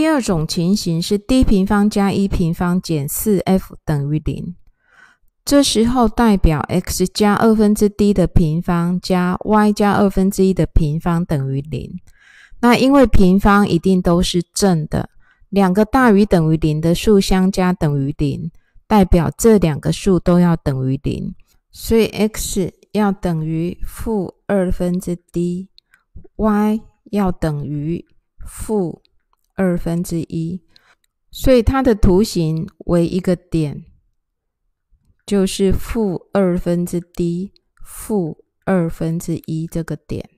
第二种情形是 d 平方加一平方减四 f 等于零，这时候代表 x 加二分之 d 的平方加 y 加二分之一的平方等于零。那因为平方一定都是正的，两个大于等于零的数相加等于零，代表这两个数都要等于零，所以 x 要等于负二分之 d，y 要等于负。二分之一，所以它的图形为一个点，就是负二分之 d，负二分之一这个点。